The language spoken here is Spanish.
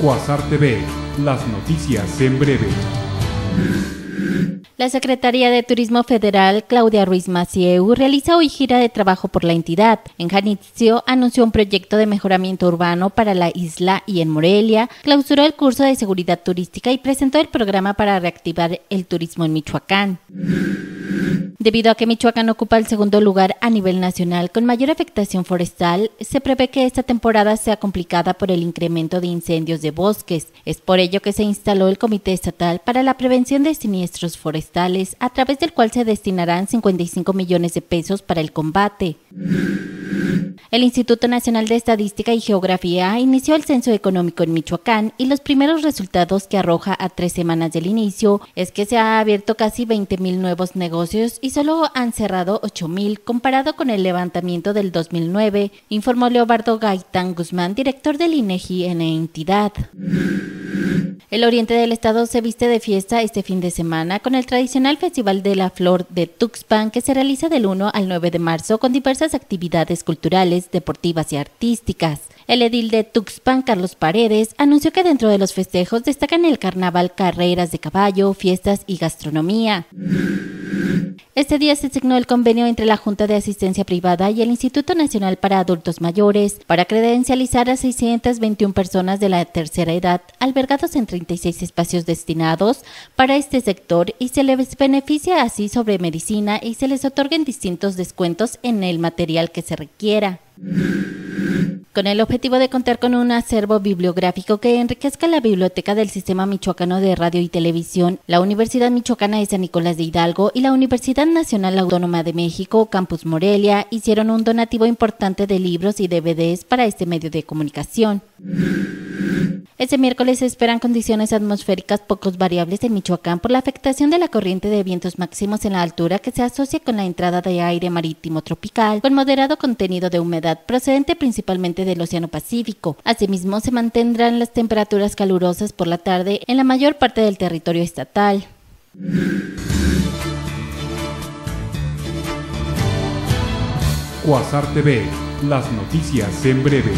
Cuasar TV, las noticias en breve. La Secretaría de Turismo Federal, Claudia Ruiz Macieu, realiza hoy gira de trabajo por la entidad. En Janitzio anunció un proyecto de mejoramiento urbano para la isla y en Morelia clausuró el curso de seguridad turística y presentó el programa para reactivar el turismo en Michoacán. Debido a que Michoacán ocupa el segundo lugar a nivel nacional con mayor afectación forestal, se prevé que esta temporada sea complicada por el incremento de incendios de bosques. Es por ello que se instaló el Comité Estatal para la Prevención de Siniestros Forestales, a través del cual se destinarán 55 millones de pesos para el combate. El Instituto Nacional de Estadística y Geografía inició el censo económico en Michoacán y los primeros resultados que arroja a tres semanas del inicio es que se ha abierto casi 20.000 nuevos negocios y solo han cerrado 8.000 comparado con el levantamiento del 2009, informó Leobardo Gaitán Guzmán, director del INEGI en la entidad. El oriente del estado se viste de fiesta este fin de semana con el tradicional Festival de la Flor de Tuxpan que se realiza del 1 al 9 de marzo con diversas actividades culturales, deportivas y artísticas. El edil de Tuxpan, Carlos Paredes, anunció que dentro de los festejos destacan el carnaval, carreras de caballo, fiestas y gastronomía. Este día se signó el convenio entre la Junta de Asistencia Privada y el Instituto Nacional para Adultos Mayores para credencializar a 621 personas de la tercera edad albergados en 36 espacios destinados para este sector y se les beneficia así sobre medicina y se les otorguen distintos descuentos en el material que se requiera con el objetivo de contar con un acervo bibliográfico que enriquezca la biblioteca del Sistema Michoacano de Radio y Televisión, la Universidad Michoacana de San Nicolás de Hidalgo y la Universidad Nacional Autónoma de México, Campus Morelia, hicieron un donativo importante de libros y DVDs para este medio de comunicación. Este miércoles se esperan condiciones atmosféricas poco variables en Michoacán por la afectación de la corriente de vientos máximos en la altura que se asocia con la entrada de aire marítimo tropical con moderado contenido de humedad procedente principalmente del Océano Pacífico. Asimismo, se mantendrán las temperaturas calurosas por la tarde en la mayor parte del territorio estatal. Cuasar TV, las noticias en breve.